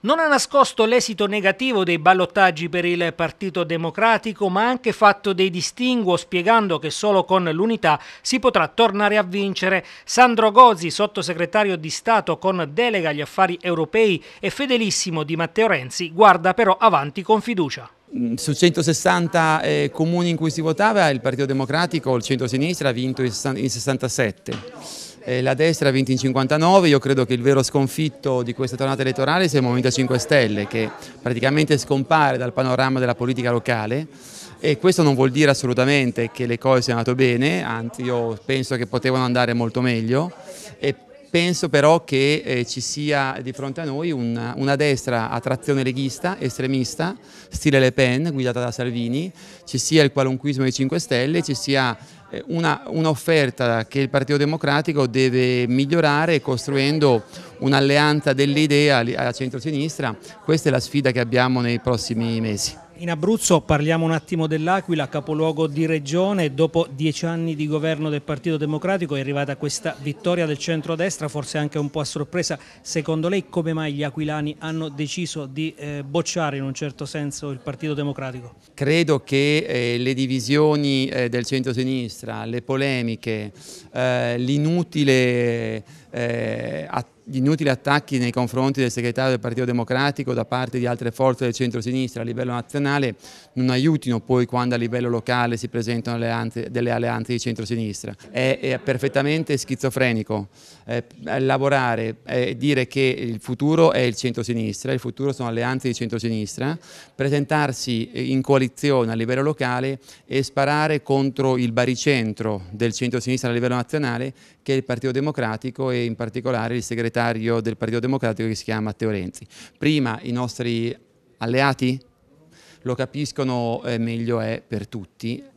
Non ha nascosto l'esito negativo dei ballottaggi per il Partito Democratico, ma ha anche fatto dei distinguo spiegando che solo con l'unità si potrà tornare a vincere. Sandro Gozzi, sottosegretario di Stato con delega agli affari europei e fedelissimo di Matteo Renzi, guarda però avanti con fiducia mm, su 160 eh, comuni in cui si votava il Partito Democratico, il centro-sinistra, ha vinto in 67 eh, la destra ha vinto in 59, io credo che il vero sconfitto di questa tornata elettorale sia il Movimento 5 Stelle che praticamente scompare dal panorama della politica locale e questo non vuol dire assolutamente che le cose siano andate bene, anzi io penso che potevano andare molto meglio e penso però che eh, ci sia di fronte a noi una, una, destra a trazione leghista, estremista, stile Le Pen guidata da Salvini, ci sia il qualunquismo dei 5 Stelle, ci sia eh, una, un'offerta che il Partito Democratico deve migliorare costruendo un'alleanza dell'idea alla centrosinistra. Questa è la sfida che abbiamo nei prossimi mesi. In Abruzzo parliamo un attimo dell'Aquila, capoluogo di regione, dopo dieci anni di governo del Partito Democratico è arrivata questa vittoria del centro-destra, forse anche un po' a sorpresa. Secondo lei come mai gli aquilani hanno deciso di eh, bocciare in un certo senso il Partito Democratico? Credo che eh, le divisioni eh, del centro-sinistra, le polemiche, eh, l'inutile eh, attività gli inutili attacchi nei confronti del segretario del Partito Democratico da parte di altre forze del centro-sinistra a livello nazionale non aiutino poi quando a livello locale si presentano alleanze, delle alleanze di centro-sinistra. È, è, perfettamente schizofrenico è, è lavorare e dire che il futuro è il centro-sinistra, il futuro sono alleanze di centro-sinistra, presentarsi in coalizione a livello locale e sparare contro il baricentro del centro-sinistra a livello nazionale che è il Partito Democratico e in particolare il segretario segretario del Partito Democratico che si chiama Matteo Renzi. Prima i nostri alleati lo capiscono eh, meglio è per tutti